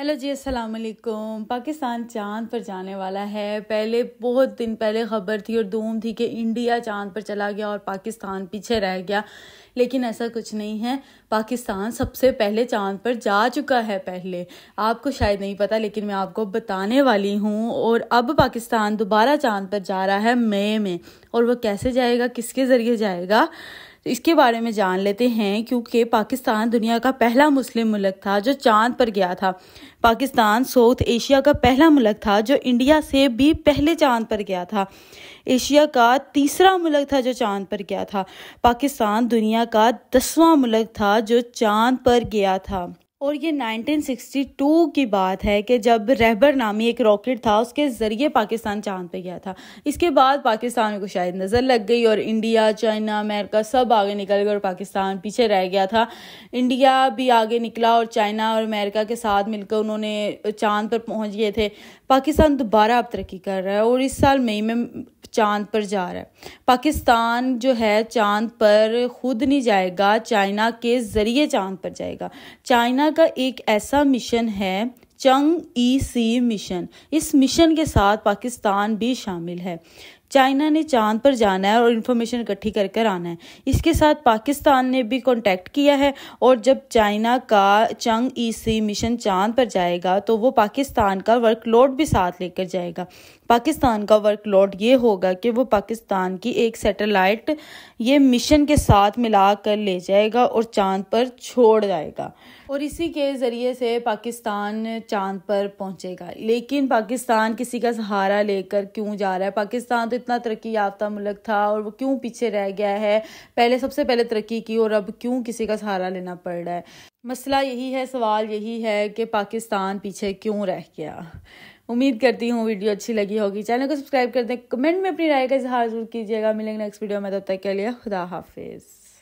hello जी अस्सलाम वालेकुम पाकिस्तान चांद पर जाने वाला है पहले बहुत दिन पहले ख़बर थी और धूम थी कि इंडिया चांद पर चला गया और पाकिस्तान पीछे रह गया लेकिन ऐसा कुछ नहीं है पाकिस्तान सबसे पहले चांद पर जा चुका है पहले आपको शायद नहीं पता लेकिन मैं आपको बताने वाली हूँ और अब पाकिस्तान दोबारा चांद पर जा रहा है मई में और वह कैसे जाएगा किसके ज़रिए जाएगा तो इसके बारे में जान लेते हैं क्योंकि पाकिस्तान दुनिया का पहला मुस्लिम मुल्क था जो चांद पर गया था पाकिस्तान साउथ एशिया का पहला मुल्क था जो इंडिया से भी पहले चांद पर गया था एशिया का तीसरा मुल्क था जो चांद पर गया था पाकिस्तान दुनिया का दसवां मुल्क था जो चांद पर गया था और ये 1962 की बात है कि जब रहबर नामी एक रॉकेट था उसके ज़रिए पाकिस्तान चांद पे गया था इसके बाद पाकिस्तान को शायद नज़र लग गई और इंडिया चाइना अमेरिका सब आगे निकल गए और पाकिस्तान पीछे रह गया था इंडिया भी आगे निकला और चाइना और अमेरिका के साथ मिलकर उन्होंने चांद पर पहुंच गए थे पाकिस्तान दोबारा अब तरक्की कर रहा है और इस साल मई में चांद पर जा रहा है पाकिस्तान जो है चांद पर खुद नहीं जाएगा चाइना के ज़रिए चांद पर जाएगा चाइना चाइना का एक ऐसा मिशन है चंग ई सी मिशन इस मिशन के साथ पाकिस्तान भी शामिल है चाइना ने चांद पर जाना है और इन्फॉर्मेशन इकट्ठी कर कर आना है इसके साथ पाकिस्तान ने भी कॉन्टैक्ट किया है और जब चाइना का चंग ई सी मिशन चांद पर जाएगा तो वो पाकिस्तान का वर्कलोड भी साथ लेकर जाएगा पाकिस्तान का वर्कलोड ये होगा कि वो पाकिस्तान की एक सैटेलाइट ये मिशन के साथ मिला कर ले जाएगा और चांद पर छोड़ जाएगा और इसी के ज़रिए से पाकिस्तान चांद पर पहुंचेगा लेकिन पाकिस्तान किसी का सहारा लेकर क्यों जा रहा है पाकिस्तान तो कितना तरक्की याफ्ता मुल्क था और वो क्यों पीछे रह गया है पहले सबसे पहले तरक्की की और अब क्यों किसी का सहारा लेना पड़ रहा है मसला यही है सवाल यही है कि पाकिस्तान पीछे क्यों रह गया उम्मीद करती हूँ वीडियो अच्छी लगी होगी चैनल को सब्सक्राइब कर दें कमेंट में अपनी राय का इजहार जरूर कीजिएगा मिलेंगे नेक्स्ट वीडियो में तब तक के लिए खुदा हाफिज़